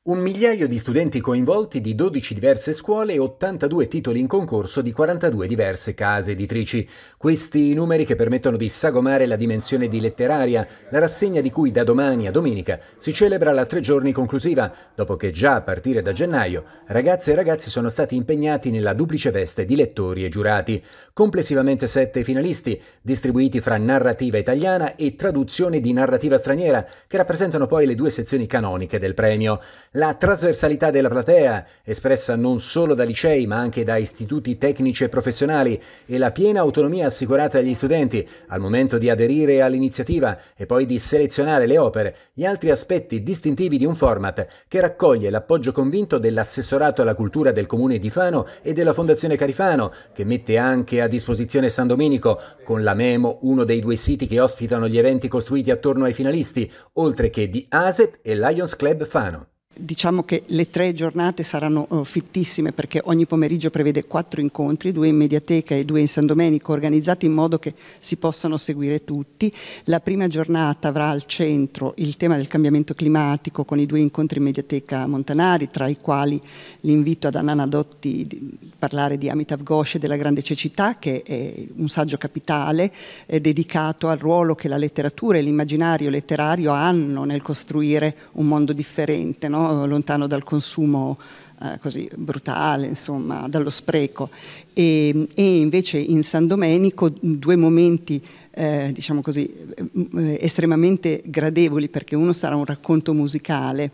Un migliaio di studenti coinvolti di 12 diverse scuole e 82 titoli in concorso di 42 diverse case editrici. Questi numeri che permettono di sagomare la dimensione di letteraria, la rassegna di cui da domani a domenica si celebra la tre giorni conclusiva, dopo che già a partire da gennaio ragazze e ragazzi sono stati impegnati nella duplice veste di lettori e giurati. Complessivamente sette finalisti, distribuiti fra narrativa italiana e traduzione di narrativa straniera, che rappresentano poi le due sezioni canoniche del premio. La trasversalità della platea, espressa non solo da licei ma anche da istituti tecnici e professionali, e la piena autonomia assicurata agli studenti al momento di aderire all'iniziativa e poi di selezionare le opere, gli altri aspetti distintivi di un format che raccoglie l'appoggio convinto dell'assessorato alla cultura del comune di Fano e della Fondazione Carifano, che mette anche a disposizione San Domenico, con la Memo uno dei due siti che ospitano gli eventi costruiti attorno ai finalisti, oltre che di ASET e Lions Club Fano diciamo che le tre giornate saranno uh, fittissime perché ogni pomeriggio prevede quattro incontri, due in mediateca e due in San Domenico, organizzati in modo che si possano seguire tutti. La prima giornata avrà al centro il tema del cambiamento climatico con i due incontri in mediateca Montanari, tra i quali l'invito ad Anana Dotti di parlare di Amitav Ghosh e della grande cecità, che è un saggio capitale eh, dedicato al ruolo che la letteratura e l'immaginario letterario hanno nel costruire un mondo differente. No? lontano dal consumo eh, così brutale, insomma, dallo spreco. E, e, invece in San Domenico due momenti, eh, diciamo così, eh, eh, estremamente gradevoli, perché uno sarà un racconto musicale,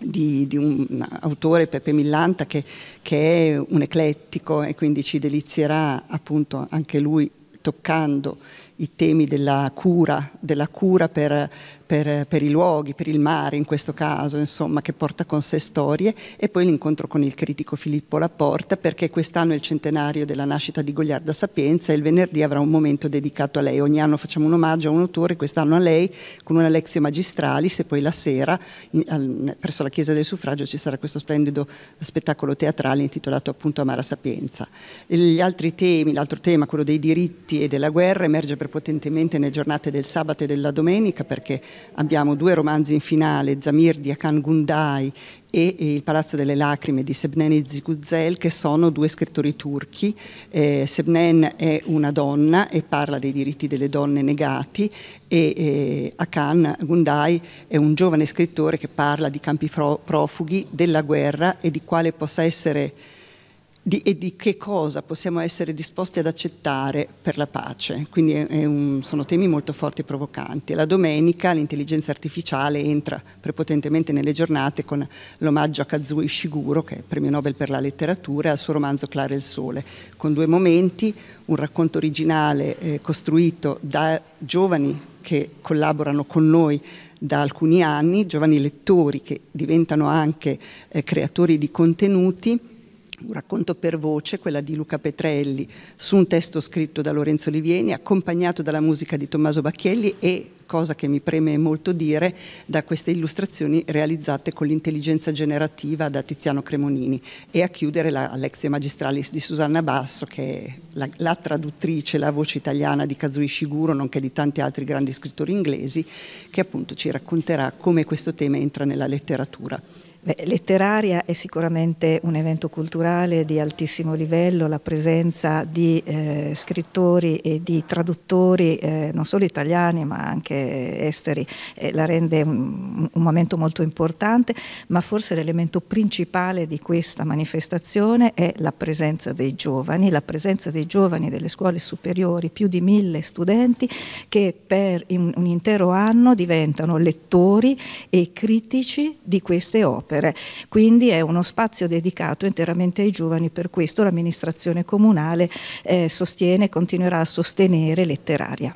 di, di, un autore, Peppe Millanta, che, che, è un eclettico e quindi ci delizierà appunto anche lui toccando i temi della cura, della cura per, per, per, i luoghi, per il mare in questo caso, insomma, che porta con sé storie, e poi l'incontro con il critico Filippo Laporta, perché quest'anno è il centenario della nascita di Gogliarda Sapienza e il venerdì avrà un momento dedicato a lei. Ogni anno facciamo un omaggio a un autore, quest'anno a lei, con una lezione magistralis e poi la sera in, al, presso la Chiesa del Suffragio ci sarà questo splendido spettacolo teatrale intitolato appunto Amara Sapienza. E gli altri temi, l'altro tema, quello dei diritti e della guerra, emerge per potentemente nelle giornate del sabato e della domenica perché abbiamo due romanzi in finale, Zamir di Akan Gundai e Il Palazzo delle Lacrime di Sebnen Ziguzel che sono due scrittori turchi. Eh, Sebnen è una donna e parla dei diritti delle donne negati e eh, Akan Gundai è un giovane scrittore che parla di campi profughi, della guerra e di quale possa essere di, e di che cosa possiamo essere disposti ad accettare per la pace. Quindi è, è un, sono temi molto forti e provocanti. La domenica l'intelligenza artificiale entra prepotentemente nelle giornate con l'omaggio a Kazuo Ishiguro, che è premio Nobel per la letteratura, al suo romanzo Clare il Sole, con due momenti, un racconto originale eh, costruito da giovani che collaborano con noi da alcuni anni, giovani lettori che diventano anche eh, creatori di contenuti un racconto per voce, quella di Luca Petrelli, su un testo scritto da Lorenzo Livieni, accompagnato dalla musica di Tommaso Bacchielli e, cosa che mi preme molto dire, da queste illustrazioni realizzate con l'intelligenza generativa da Tiziano Cremonini e a chiudere la Alexia Magistralis di Susanna Basso, che è la, la traduttrice, la voce italiana di Kazui Shiguro, nonché di tanti altri grandi scrittori inglesi, che appunto ci racconterà come questo tema entra nella letteratura. Beh, letteraria è sicuramente un evento culturale di altissimo livello, la presenza di eh, scrittori e di traduttori eh, non solo italiani ma anche esteri eh, la rende un, un, momento molto importante, ma forse l'elemento principale di questa manifestazione è la presenza dei giovani, la presenza dei giovani delle scuole superiori, più di mille studenti che per in, un intero anno diventano lettori e critici di queste opere opere. Quindi è uno spazio dedicato interamente ai giovani, per questo l'amministrazione comunale eh, sostiene e continuerà a sostenere letteraria.